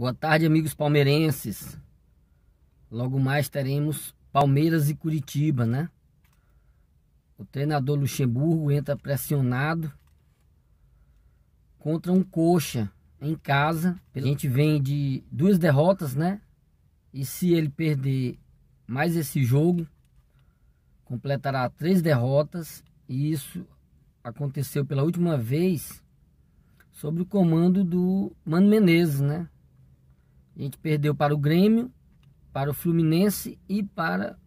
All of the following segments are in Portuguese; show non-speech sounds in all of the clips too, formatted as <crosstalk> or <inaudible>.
Boa tarde, amigos palmeirenses. Logo mais teremos Palmeiras e Curitiba, né? O treinador Luxemburgo entra pressionado contra um coxa em casa. A gente vem de duas derrotas, né? E se ele perder mais esse jogo, completará três derrotas. E isso aconteceu pela última vez sobre o comando do Mano Menezes, né? A gente perdeu para o Grêmio, para o Fluminense e para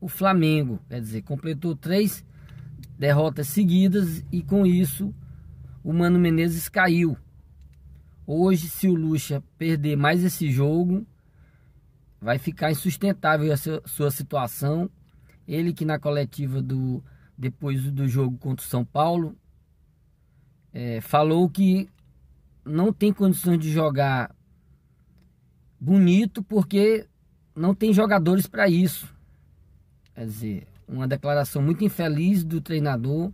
o Flamengo. Quer dizer, completou três derrotas seguidas e com isso o Mano Menezes caiu. Hoje, se o Lucha perder mais esse jogo, vai ficar insustentável a sua situação. Ele que na coletiva do depois do jogo contra o São Paulo é, falou que não tem condições de jogar bonito porque não tem jogadores para isso. Quer dizer, uma declaração muito infeliz do treinador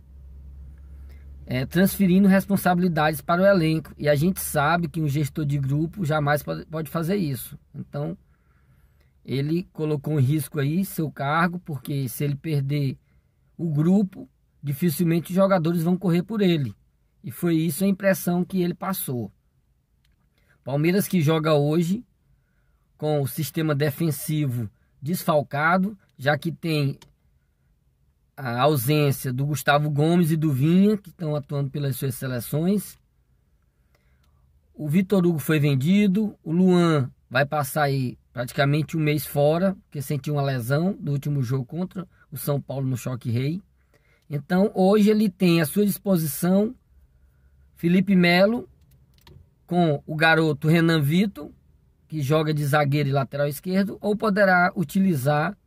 é, transferindo responsabilidades para o elenco. E a gente sabe que um gestor de grupo jamais pode fazer isso. Então, ele colocou em risco aí seu cargo, porque se ele perder o grupo, dificilmente os jogadores vão correr por ele. E foi isso a impressão que ele passou. Palmeiras que joga hoje com o sistema defensivo desfalcado, já que tem a ausência do Gustavo Gomes e do Vinha, que estão atuando pelas suas seleções. O Vitor Hugo foi vendido, o Luan vai passar aí praticamente um mês fora, porque sentiu uma lesão do último jogo contra o São Paulo no Choque Rei. Então, hoje ele tem à sua disposição Felipe Melo com o garoto Renan Vitor, que joga de zagueiro e lateral esquerdo, ou poderá utilizar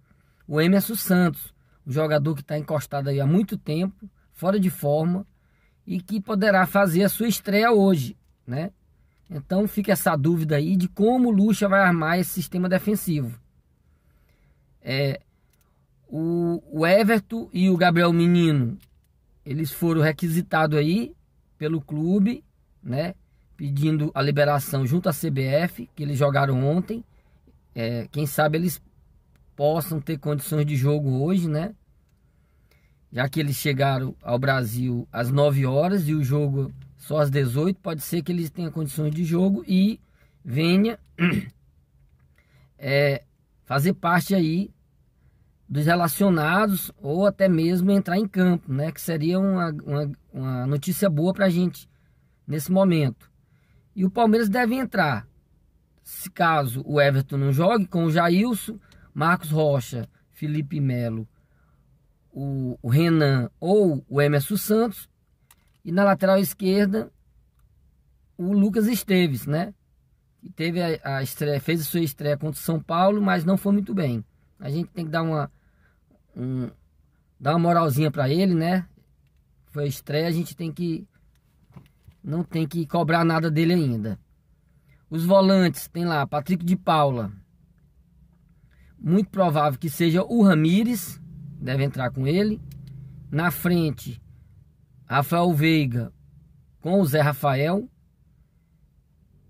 o Emerson Santos, um jogador que está encostado aí há muito tempo, fora de forma, e que poderá fazer a sua estreia hoje, né? Então fica essa dúvida aí de como o Lucha vai armar esse sistema defensivo. É, o, o Everton e o Gabriel Menino, eles foram requisitados aí pelo clube, né? pedindo a liberação junto à CBF, que eles jogaram ontem. É, quem sabe eles possam ter condições de jogo hoje, né? Já que eles chegaram ao Brasil às 9 horas e o jogo só às 18, pode ser que eles tenham condições de jogo e venha <clears throat> é, fazer parte aí dos relacionados ou até mesmo entrar em campo, né? Que seria uma, uma, uma notícia boa para a gente nesse momento. E o Palmeiras deve entrar, se caso o Everton não jogue, com o Jailson, Marcos Rocha, Felipe Melo, o, o Renan ou o Emerson Santos. E na lateral esquerda, o Lucas Esteves, né? Que teve a, a estreia, fez a sua estreia contra o São Paulo, mas não foi muito bem. A gente tem que dar uma, um, dar uma moralzinha para ele, né? Foi a estreia, a gente tem que não tem que cobrar nada dele ainda. Os volantes, tem lá Patrick de Paula. Muito provável que seja o Ramires, deve entrar com ele. Na frente, Rafael Veiga com o Zé Rafael.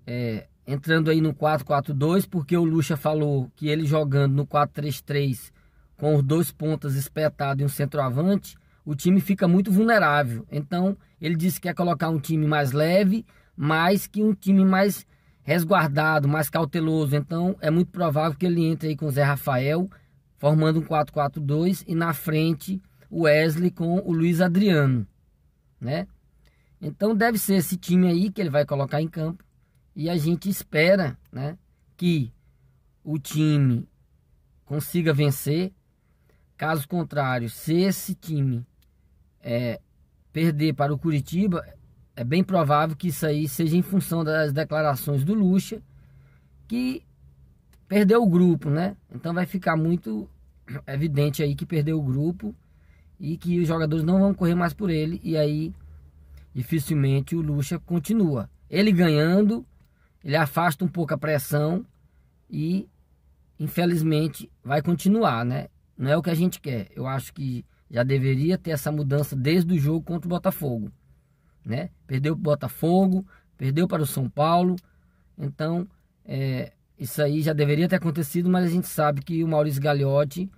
É, entrando aí no 4-4-2, porque o Lucha falou que ele jogando no 4-3-3 com os dois pontas espetados e um centroavante, o time fica muito vulnerável. Então, ele disse que quer colocar um time mais leve, mais que um time mais resguardado, mais cauteloso. Então, é muito provável que ele entre aí com o Zé Rafael, formando um 4-4-2 e na frente o Wesley com o Luiz Adriano, né? Então, deve ser esse time aí que ele vai colocar em campo. E a gente espera, né, que o time consiga vencer. Caso contrário, se esse time é, perder para o Curitiba, é bem provável que isso aí seja em função das declarações do Lucha, que perdeu o grupo, né? Então vai ficar muito evidente aí que perdeu o grupo e que os jogadores não vão correr mais por ele e aí dificilmente o Lucha continua. Ele ganhando, ele afasta um pouco a pressão e infelizmente vai continuar, né? Não é o que a gente quer. Eu acho que já deveria ter essa mudança desde o jogo contra o Botafogo, né? Perdeu para o Botafogo, perdeu para o São Paulo, então é, isso aí já deveria ter acontecido, mas a gente sabe que o Maurício Gagliotti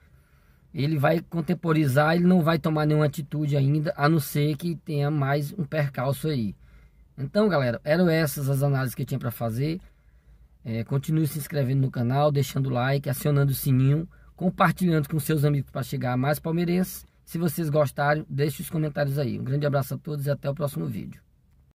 ele vai contemporizar, ele não vai tomar nenhuma atitude ainda, a não ser que tenha mais um percalço aí. Então, galera, eram essas as análises que eu tinha para fazer. É, continue se inscrevendo no canal, deixando o like, acionando o sininho, compartilhando com seus amigos para chegar a mais palmeirenses. Se vocês gostaram, deixe os comentários aí. Um grande abraço a todos e até o próximo vídeo.